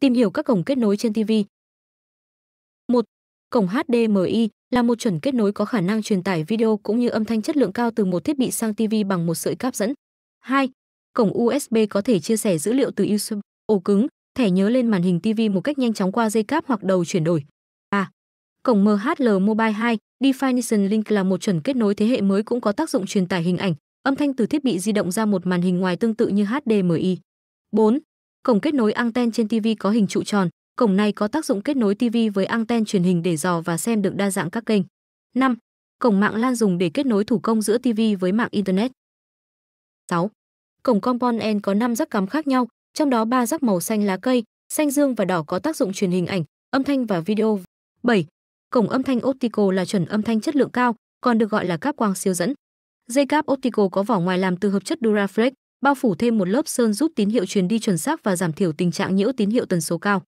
tìm hiểu các cổng kết nối trên TV. 1. Cổng HDMI là một chuẩn kết nối có khả năng truyền tải video cũng như âm thanh chất lượng cao từ một thiết bị sang TV bằng một sợi cáp dẫn. 2. Cổng USB có thể chia sẻ dữ liệu từ USB, ổ cứng, thẻ nhớ lên màn hình TV một cách nhanh chóng qua dây cáp hoặc đầu chuyển đổi. 3. cổng MHL Mobile 2 Definition Link là một chuẩn kết nối thế hệ mới cũng có tác dụng truyền tải hình ảnh, âm thanh từ thiết bị di động ra một màn hình ngoài tương tự như HDMI. 4. Cổng kết nối anten trên TV có hình trụ tròn, cổng này có tác dụng kết nối TV với anten truyền hình để dò và xem được đa dạng các kênh. 5. Cổng mạng LAN dùng để kết nối thủ công giữa TV với mạng internet. 6. Cổng component có 5 rắc cắm khác nhau, trong đó 3 rắc màu xanh lá cây, xanh dương và đỏ có tác dụng truyền hình ảnh, âm thanh và video. 7. Cổng âm thanh optical là chuẩn âm thanh chất lượng cao, còn được gọi là cáp quang siêu dẫn. Dây cáp optical có vỏ ngoài làm từ hợp chất Duraflex, bao phủ thêm một lớp sơn giúp tín hiệu truyền đi chuẩn xác và giảm thiểu tình trạng nhiễu tín hiệu tần số cao